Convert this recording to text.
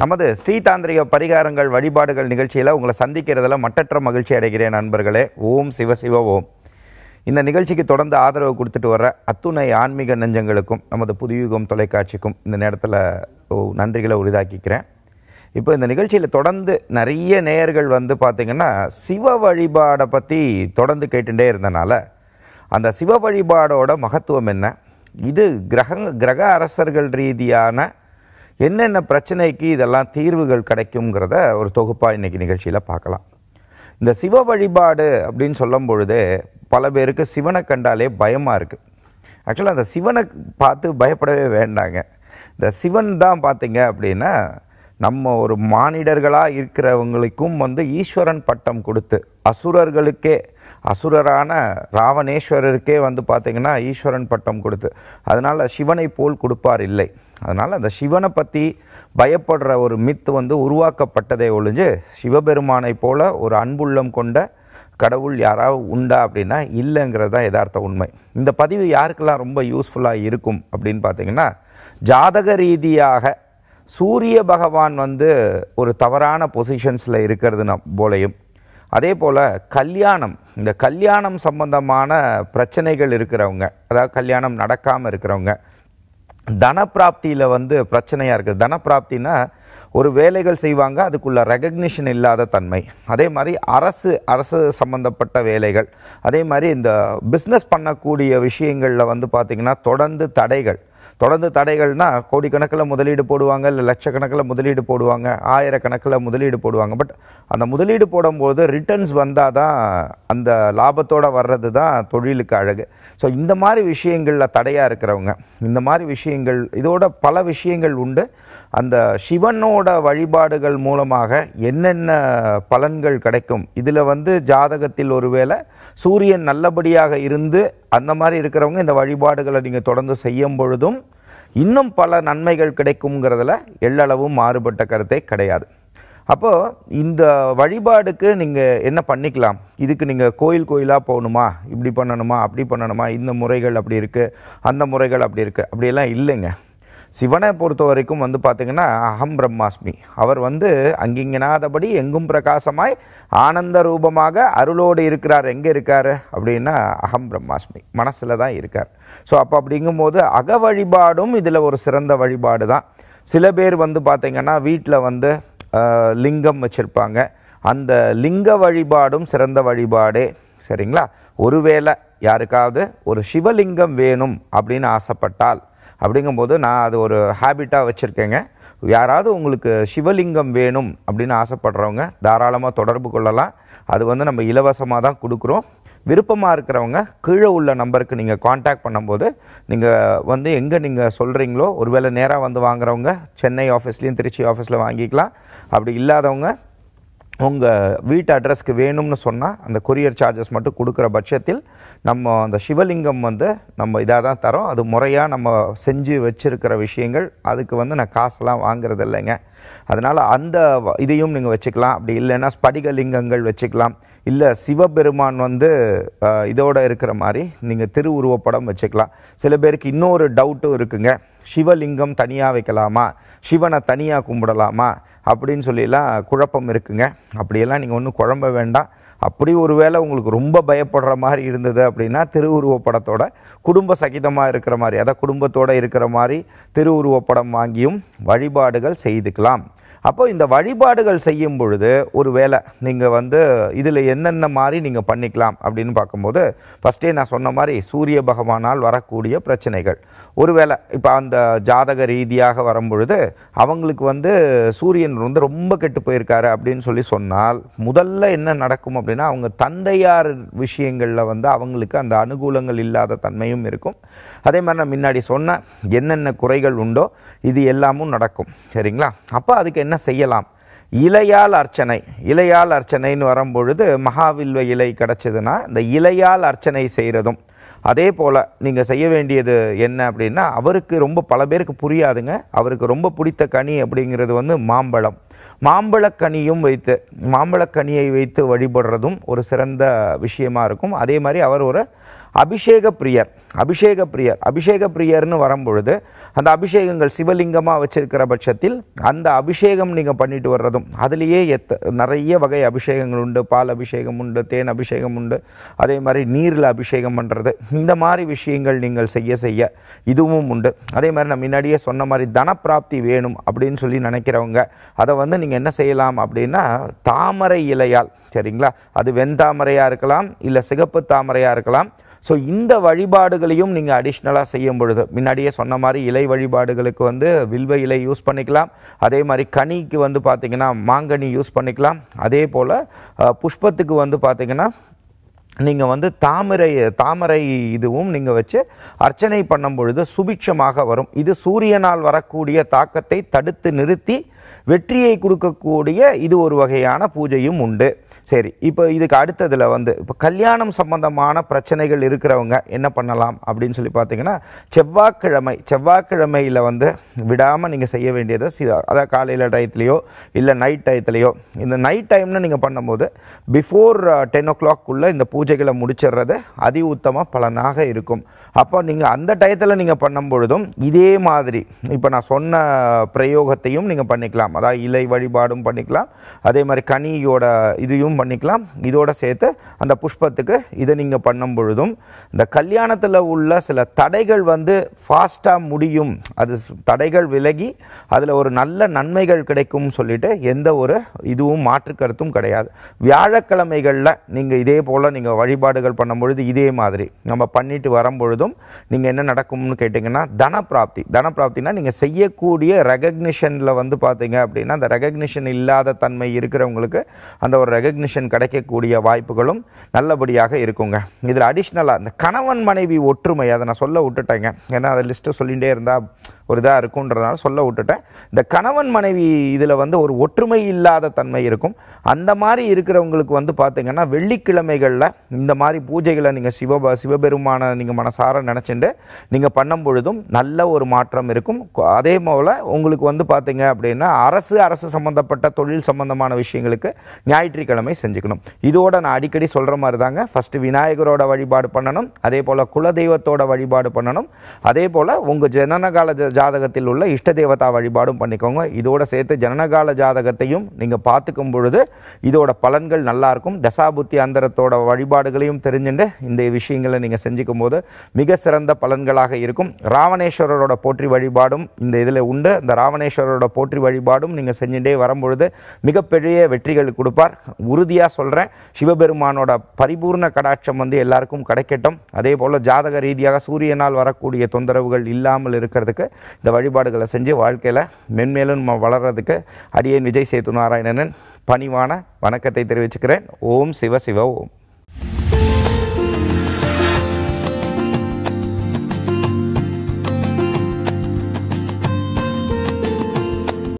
நமது ஸ்ரீ தாந்திரிக பரிகாரங்கள் வழிபாடுகள் நிகழ்ச்சியில் உங்களை சந்திக்கிறதுல மட்டற்ற மகிழ்ச்சி அடைகிறேன் நண்பர்களே ஓம் சிவ சிவ ஓம் இந்த நிகழ்ச்சிக்கு தொடர்ந்து ஆதரவு கொடுத்துட்டு வர அத்துணை ஆன்மீக நெஞ்சங்களுக்கும் நமது புதுயுகம் தொலைக்காட்சிக்கும் இந்த நேரத்தில் நன்றிகளை உரிதாக்கிக்கிறேன் இப்போ இந்த நிகழ்ச்சியில் தொடர்ந்து நிறைய நேயர்கள் வந்து பார்த்திங்கன்னா சிவ வழிபாடை பற்றி தொடர்ந்து கேட்டுகிட்டே இருந்தனால அந்த சிவ வழிபாடோட மகத்துவம் என்ன இது கிரக கிரக அரசர்கள் ரீதியான என்னென்ன பிரச்சனைக்கு இதெல்லாம் தீர்வுகள் கிடைக்குங்கிறத ஒரு தொகுப்பாக இன்றைக்கி நிகழ்ச்சியில் பார்க்கலாம் இந்த சிவ வழிபாடு அப்படின்னு சொல்லும் பொழுதே பல பேருக்கு சிவனை கண்டாலே பயமாக இருக்குது ஆக்சுவலாக அந்த சிவனை பார்த்து பயப்படவே வேண்டாங்க இந்த சிவன் தான் பார்த்தீங்க அப்படின்னா நம்ம ஒரு மானிடர்களாக இருக்கிறவங்களுக்கும் வந்து ஈஸ்வரன் பட்டம் கொடுத்து அசுரர்களுக்கே அசுரரான ராவணேஸ்வரருக்கே வந்து பார்த்திங்கன்னா ஈஸ்வரன் பட்டம் கொடுத்து அதனால் சிவனை போல் கொடுப்பார் இல்லை அதனால் அந்த சிவனை பற்றி பயப்படுற ஒரு மித்து வந்து உருவாக்கப்பட்டதை ஒழிஞ்சு சிவபெருமானை போல் ஒரு அன்புள்ளம் கொண்ட கடவுள் யாராவது உண்டா அப்படின்னா இல்லைங்கிறது தான் யதார்த்த உண்மை இந்த பதிவு யாருக்கெல்லாம் ரொம்ப யூஸ்ஃபுல்லாக இருக்கும் அப்படின்னு பார்த்தீங்கன்னா ஜாதக ரீதியாக சூரிய பகவான் வந்து ஒரு தவறான பொசிஷன்ஸில் இருக்கிறது நம் போலையும் அதே போல் கல்யாணம் இந்த கல்யாணம் சம்பந்தமான பிரச்சனைகள் இருக்கிறவங்க அதாவது கல்யாணம் நடக்காமல் இருக்கிறவங்க தனப்பிராப்தியில் வந்து பிரச்சனையாக இருக்குது தனப்பிராப்தினா ஒரு வேலைகள் செய்வாங்க அதுக்குள்ள ரெகக்னிஷன் இல்லாத தன்மை அதே மாதிரி அரசு அரசு சம்மந்தப்பட்ட வேலைகள் அதே மாதிரி இந்த பிஸ்னஸ் பண்ணக்கூடிய விஷயங்களில் வந்து பார்த்திங்கன்னா தொடர்ந்து தடைகள் தொடர்ந்து தடைகள்னால் கோடிக்கணக்கில் முதலீடு போடுவாங்க இல்லை லட்சக்கணக்கில் முதலீடு போடுவாங்க ஆயிரக்கணக்கில் முதலீடு போடுவாங்க பட் அந்த முதலீடு போடும்போது ரிட்டர்ன்ஸ் வந்தால் தான் அந்த லாபத்தோடு வர்றது தான் தொழிலுக்கு அழகு ஸோ இந்த மாதிரி விஷயங்களில் தடையாக இருக்கிறவங்க இந்த மாதிரி விஷயங்கள் இதோட பல விஷயங்கள் உண்டு அந்த சிவனோட வழிபாடுகள் மூலமாக என்னென்ன பலன்கள் கிடைக்கும் இதில் வந்து ஜாதகத்தில் ஒருவேளை சூரியன் நல்லபடியாக இருந்து அந்த மாதிரி இருக்கிறவங்க இந்த வழிபாடுகளை நீங்கள் தொடர்ந்து செய்யும் பொழுதும் இன்னும் பல நன்மைகள் கிடைக்கும்ங்கிறதுல எள்ளளவும் மாறுபட்ட கருத்தே கிடையாது அப்போது இந்த வழிபாடுக்கு நீங்கள் என்ன பண்ணிக்கலாம் இதுக்கு நீங்கள் கோயில் கோயிலாக போகணுமா இப்படி பண்ணணுமா அப்படி பண்ணணுமா இந்த முறைகள் அப்படி இருக்குது அந்த முறைகள் அப்படி இருக்குது அப்படியெல்லாம் இல்லைங்க சிவனை பொறுத்த வரைக்கும் வந்து பார்த்திங்கன்னா அகம் பிரம்மாஸ்மி அவர் வந்து அங்கிங்கனாதபடி எங்கும் பிரகாசமாய் ஆனந்த ரூபமாக அருளோடு இருக்கிறார் எங்கே இருக்கார் அப்படின்னா அகம் பிரம்மாஸ்மி மனசில் தான் இருக்கார் ஸோ அப்போ அப்படிங்கும்போது அக வழிபாடும் இதில் ஒரு சிறந்த வழிபாடு தான் சில பேர் வந்து பார்த்திங்கன்னா வீட்டில் வந்து லிங்கம் வச்சுருப்பாங்க அந்த லிங்க வழிபாடும் சிறந்த வழிபாடே சரிங்களா ஒருவேளை யாருக்காவது ஒரு சிவலிங்கம் வேணும் அப்படின்னு ஆசைப்பட்டால் அப்படிங்கும்போது நான் அது ஒரு ஹேபிட்டாக வச்சுருக்கேங்க யாராவது உங்களுக்கு சிவலிங்கம் வேணும் அப்படின்னு ஆசைப்படுறவங்க தாராளமாக தொடர்பு கொள்ளலாம் அது வந்து நம்ம இலவசமாக தான் கொடுக்குறோம் விருப்பமாக இருக்கிறவங்க கீழே உள்ள நம்பருக்கு நீங்கள் காண்டாக்ட் பண்ணும்போது நீங்கள் வந்து எங்கே நீங்கள் சொல்கிறீங்களோ ஒருவேளை நேராக வந்து வாங்குறவங்க சென்னை ஆஃபீஸ்லேயும் திருச்சி ஆஃபீஸில் வாங்கிக்கலாம் அப்படி இல்லாதவங்க உங்கள் வீட்டு அட்ரஸ்க்கு வேணும்னு சொன்னால் அந்த கொரியர் சார்ஜஸ் மட்டும் கொடுக்குற பட்சத்தில் நம்ம அந்த சிவலிங்கம் வந்து நம்ம இதாக தான் தரோம் அது முறையாக நம்ம செஞ்சு வச்சுருக்கிற விஷயங்கள் அதுக்கு வந்து நான் காசெல்லாம் வாங்குறது இல்லைங்க அதனால் அந்த இதையும் நீங்கள் வச்சுக்கலாம் அப்படி இல்லைன்னா ஸ்படிகலிங்கங்கள் வச்சுக்கலாம் இல்லை சிவபெருமான் வந்து இதோடு இருக்கிற மாதிரி நீங்கள் திருவுருவப்படம் வச்சுக்கலாம் சில பேருக்கு இன்னொரு டவுட்டும் இருக்குங்க சிவலிங்கம் தனியாக வைக்கலாமா சிவனை தனியாக கும்பிடலாமா அப்படின்னு சொல்லிலாம் குழப்பம் இருக்குங்க அப்படியெல்லாம் நீங்கள் ஒன்றும் குழம்ப வேண்டாம் அப்படி ஒரு வேளை உங்களுக்கு ரொம்ப பயப்படுற மாதிரி இருந்தது அப்படின்னா திருவுருவப்படத்தோட குடும்ப சகிதமாக இருக்கிற மாதிரி அதாவது குடும்பத்தோடு இருக்கிற மாதிரி திருவுருவப்படம் வாங்கியும் வழிபாடுகள் செய்துக்கலாம் அப்போ இந்த வழிபாடுகள் செய்யும் பொழுது ஒரு வேலை நீங்கள் வந்து இதில் என்னென்ன மாதிரி நீங்கள் பண்ணிக்கலாம் அப்படின்னு பார்க்கும்போது ஃபஸ்ட்டே நான் சொன்ன மாதிரி சூரிய பகவானால் வரக்கூடிய பிரச்சனைகள் ஒரு வேலை இப்போ அந்த ஜாதக ரீதியாக வரும் பொழுது அவங்களுக்கு வந்து சூரியன் வந்து ரொம்ப கெட்டு போயிருக்காரு அப்படின்னு சொல்லி சொன்னால் முதல்ல என்ன நடக்கும் அப்படின்னா அவங்க தந்தையார் விஷயங்களில் வந்து அவங்களுக்கு அந்த அனுகூலங்கள் இல்லாத தன்மையும் இருக்கும் அதே மாதிரி நான் முன்னாடி சொன்ன என்னென்ன குறைகள் உண்டோ இது எல்லாமும் நடக்கும் சரிங்களா அப்போ அதுக்கு என்ன செய்யலாம் இலையால் அர்ச்சனை இலையால் அர்ச்சனைன்னு வரும்பொழுது மகாவில்வ இலை கிடச்சிதுன்னா இந்த இலையால் அர்ச்சனை செய்கிறதும் அதே போல் நீங்கள் செய்ய வேண்டியது என்ன அப்படின்னா அவருக்கு ரொம்ப பல பேருக்கு புரியாதுங்க அவருக்கு ரொம்ப பிடித்த கனி அப்படிங்கிறது வந்து மாம்பழம் மாம்பழக்கனியும் வைத்து மாம்பழக்கனியை வைத்து வழிபடுறதும் ஒரு சிறந்த விஷயமா இருக்கும் அதே மாதிரி அவர் ஒரு அபிஷேக பிரியர் அபிஷேக பிரியர் அபிஷேக பிரியர்னு வரும்பொழுது அந்த அபிஷேகங்கள் சிவலிங்கமாக வச்சுருக்கிற பட்சத்தில் அந்த அபிஷேகம் நீங்கள் பண்ணிட்டு வர்றதும் அதுலேயே எத்த நிறைய வகை அபிஷேகங்கள் உண்டு பால் அபிஷேகம் உண்டு தேன் அபிஷேகம் உண்டு அதே மாதிரி நீரில் அபிஷேகம் பண்ணுறது இந்த மாதிரி விஷயங்கள் நீங்கள் செய்ய செய்ய இதுவும் உண்டு அதே மாதிரி நான் முன்னாடியே சொன்ன மாதிரி தனப்பிராப்தி வேணும் அப்படின்னு சொல்லி நினைக்கிறவங்க அதை வந்து நீங்கள் என்ன செய்யலாம் அப்படின்னா தாமரை இலையால் சரிங்களா அது வெண்தாமரையாக இருக்கலாம் இல்லை சிகப்பு தாமரையாக இருக்கலாம் ஸோ இந்த வழிபாடுகளையும் நீங்கள் அடிஷ்னலாக செய்யும் பொழுது முன்னாடியே சொன்ன மாதிரி இலை வழிபாடுகளுக்கு வந்து வில்வ இலை யூஸ் பண்ணிக்கலாம் அதே மாதிரி கனிக்கு வந்து பார்த்திங்கன்னா மாங்கனி யூஸ் பண்ணிக்கலாம் அதே போல் புஷ்பத்துக்கு வந்து பார்த்திங்கன்னா நீங்கள் வந்து தாமரை தாமரை இதுவும் நீங்கள் வச்சு அர்ச்சனை பண்ணும் பொழுது சுபிட்சமாக வரும் இது சூரியனால் வரக்கூடிய தாக்கத்தை தடுத்து நிறுத்தி வெற்றியை கொடுக்கக்கூடிய இது ஒரு வகையான பூஜையும் உண்டு சரி இப்போ இதுக்கு அடுத்ததில் வந்து இப்போ கல்யாணம் சம்பந்தமான பிரச்சனைகள் இருக்கிறவங்க என்ன பண்ணலாம் அப்படின்னு சொல்லி பார்த்தீங்கன்னா செவ்வாய்க்கிழமை செவ்வாய்க்கிழமையில் வந்து விடாமல் நீங்கள் செய்ய வேண்டியதை அதாவது காலையில் டயத்துலேயோ இல்லை நைட் டயத்துலேயோ இந்த நைட் டைம்னு நீங்கள் பண்ணும்போது பிஃபோர் டென் ஓ கிளாக்குள்ளே இந்த பூஜைகளை முடிச்சிடுறது அதி உத்தமாக பலனாக இருக்கும் அப்போ நீங்கள் அந்த டயத்தில் நீங்கள் பண்ணும் பொழுதும் இதே மாதிரி இப்போ நான் சொன்ன பிரயோகத்தையும் நீங்கள் பண்ணிக்கலாம் அதாவது இலை வழிபாடும் பண்ணிக்கலாம் அதே மாதிரி கனியோட இதையும் பண்ணிக்கலாம் இதோட சேர்த்து அந்த புஷ்பத்துக்கு இதை நீங்கள் பண்ணும் பொழுதும் இந்த கல்யாணத்தில் உள்ள சில தடைகள் வந்து ஃபாஸ்ட்டாக முடியும் அது தடைகள் விலகி அதில் ஒரு நல்ல நன்மைகள் கிடைக்கும் சொல்லிட்டு எந்த ஒரு இதுவும் மாற்று கருத்தும் கிடையாது வியாழக்கிழமைகளில் நீங்கள் இதே போல் நீங்கள் வழிபாடுகள் பண்ணும் பொழுது இதே மாதிரி நம்ம பண்ணிட்டு வரும் பொழுதும் நீங்கள் என்ன நடக்கும்னு கேட்டிங்கன்னா தனப்பிராப்தி தனப்பிராப்தினா நீங்கள் செய்யக்கூடிய ரெகக்னிஷனில் வந்து பார்த்தீங்க அப்படின்னா அந்த ரெகக்னிஷன் இல்லாத தன்மை இருக்கிறவங்களுக்கு அந்த ஒரு ரெகக்னிஷன் கம்யூனிஷன் கிடைக்கக்கூடிய வாய்ப்புகளும் நல்லபடியாக இருக்குங்க இதில் அடிஷ்னலாக இந்த கணவன் மனைவி ஒற்றுமை அதை நான் சொல்ல விட்டுட்டேங்க ஏன்னா அதை லிஸ்ட்டு சொல்லிகிட்டே இருந்தால் ஒரு இதாக இருக்குன்றதுனால சொல்ல விட்டுட்டேன் இந்த கணவன் மனைவி இதில் வந்து ஒரு ஒற்றுமை இல்லாத தன்மை இருக்கும் அந்த மாதிரி இருக்கிறவங்களுக்கு வந்து பார்த்திங்கன்னா வெள்ளிக்கிழமைகளில் இந்த மாதிரி பூஜைகளை நீங்கள் சிவ சிவபெருமான நீங்கள் மனசார நினச்சிட்டு நீங்கள் பண்ணும் பொழுதும் நல்ல ஒரு மாற்றம் இருக்கும் அதே போல் உங்களுக்கு வந்து பார்த்திங்க அப்படின்னா அரசு அரசு சம்மந்தப்பட்ட தொழில் சம்மந்தமான விஷயங்களுக்கு ஞாயிற்றுக்கிழமை செஞ்சுக்கணும் இதோட நான் அடிக்கடி சொல்கிற மாதிரி தாங்க ஃபஸ்ட்டு விநாயகரோட வழிபாடு பண்ணணும் அதே போல் குலதெய்வத்தோட வழிபாடு பண்ணணும் அதே போல் உங்கள் ஜனனகால ஜாதகத்தில் உள்ள இஷ்ட தேவதா வழிபாடும் பண்ணிக்கோங்க இதோட சேர்த்து ஜனனகால ஜாதகத்தையும் நீங்கள் பார்த்துக்கும் பொழுது இதோட பலன்கள் நல்லாயிருக்கும் தசாபுத்தி அந்தரத்தோட வழிபாடுகளையும் தெரிஞ்சுட்டு இந்த விஷயங்களை நீங்கள் செஞ்சுக்கும் போது மிக சிறந்த பலன்களாக இருக்கும் ராவணேஸ்வரரோட போற்றி வழிபாடும் இந்த இதில் உண்டு இந்த ராவணேஸ்வரரோட போற்றி வழிபாடும் நீங்கள் செஞ்சுட்டே வரும்பொழுது மிகப்பெரிய வெற்றிகள் கொடுப்பார் உறுதியாக சொல்கிறேன் சிவபெருமானோட பரிபூர்ண கடாட்சம் வந்து எல்லாருக்கும் கிடைக்கட்டும் அதே போல் ஜாதக ரீதியாக சூரியனால் வரக்கூடிய தொந்தரவுகள் இல்லாமல் இருக்கிறதுக்கு இந்த வழிபாடுகளை செஞ்சு வாழ்க்கையில் மென்மேலும் வளர்கிறதுக்கு அடியேன் விஜய் சேத்து நாராயணனன் பணிவான வணக்கத்தை தெரிவிச்சுக்கிறேன் ஓம் சிவ சிவ ஓம்